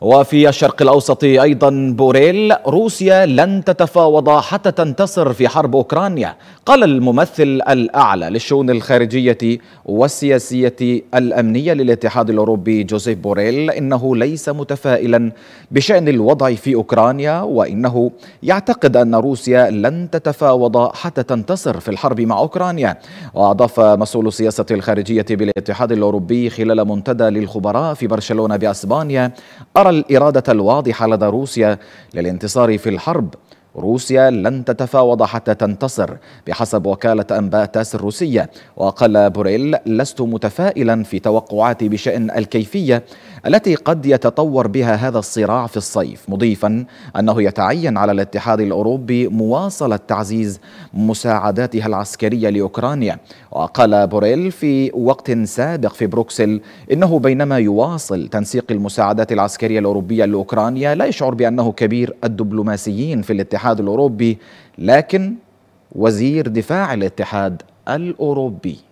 وفي الشرق الأوسط أيضا بوريل روسيا لن تتفاوض حتى تنتصر في حرب أوكرانيا قال الممثل الأعلى للشؤون الخارجية والسياسية الأمنية للاتحاد الأوروبي جوزيف بوريل إنه ليس متفائلا بشأن الوضع في أوكرانيا وإنه يعتقد أن روسيا لن تتفاوض حتى تنتصر في الحرب مع أوكرانيا وأضاف مسؤول السياسة الخارجية بالاتحاد الأوروبي خلال منتدى للخبراء في برشلونة بأسبانيا أرى ترى الإرادة الواضحة لدى روسيا للانتصار في الحرب روسيا لن تتفاوض حتى تنتصر بحسب وكالة أنباء تاس الروسية وقال بوريل لست متفائلا في توقعاتي بشأن الكيفية التي قد يتطور بها هذا الصراع في الصيف مضيفا أنه يتعين على الاتحاد الأوروبي مواصلة تعزيز مساعداتها العسكرية لأوكرانيا وقال بوريل في وقت سابق في بروكسل إنه بينما يواصل تنسيق المساعدات العسكرية الأوروبية لأوكرانيا لا يشعر بأنه كبير الدبلوماسيين في الاتحاد الاتحاد الاوروبي لكن وزير دفاع الاتحاد الاوروبي